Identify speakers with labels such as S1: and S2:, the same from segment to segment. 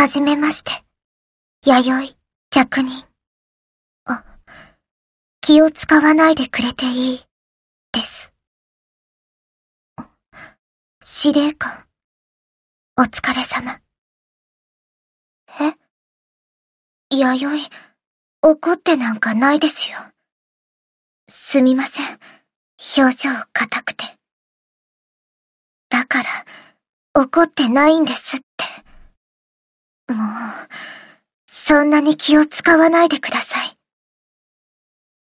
S1: はじめまして。弥生、弱人。あ、気を使わないでくれていい、です。司令官、お疲れ様。え弥生、怒ってなんかないですよ。すみません、表情硬くて。だから、怒ってないんですって。もう、そんなに気を使わないでください。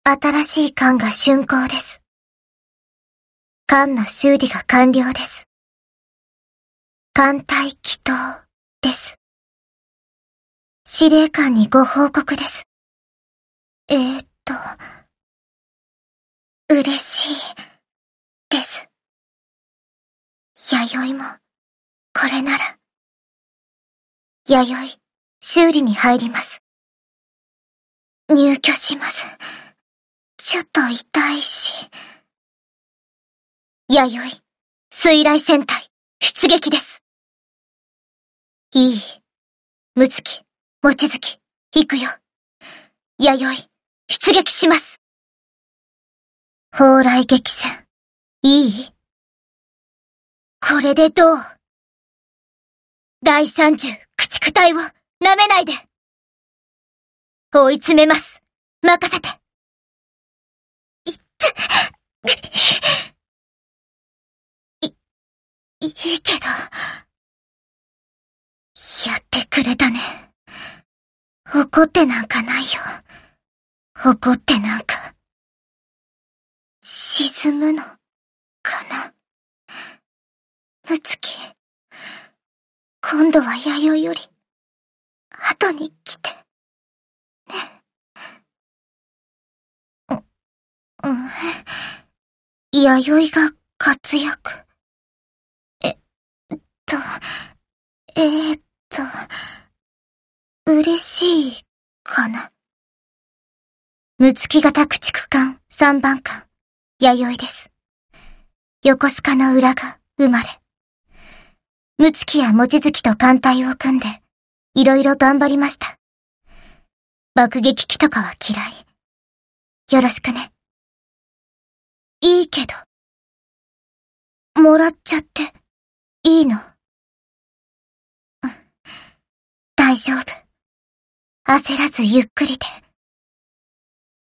S1: 新しい缶が竣工です。缶の修理が完了です。艦隊祈祷です。司令官にご報告です。えー、っと、嬉しい、です。弥生も、これなら。弥生、修理に入ります。入居します。ちょっと痛いし。弥生、水雷戦隊、出撃です。いい。むつき、もちづき、行くよ。弥生、出撃します。蓬莱激戦、いいこれでどう第三十。肉体を舐めないで追い詰めます任せていっい、いいけど、やってくれたね。怒ってなんかないよ。怒ってなんか、沈むの、かな。むつき。今度は弥生より、後に来て。ね。う、うん。弥生が活躍。えっと、えー、っと、嬉しいかな。六月型駆逐艦三番艦、弥生です。横須賀の裏が生まれ。むつきやもちづきと艦隊を組んで、いろいろ頑張りました。爆撃機とかは嫌い。よろしくね。いいけど。もらっちゃって、いいの。うん、大丈夫。焦らずゆっくりで。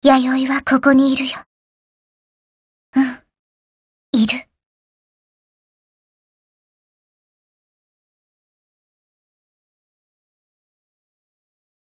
S1: 弥生はここにいるよ。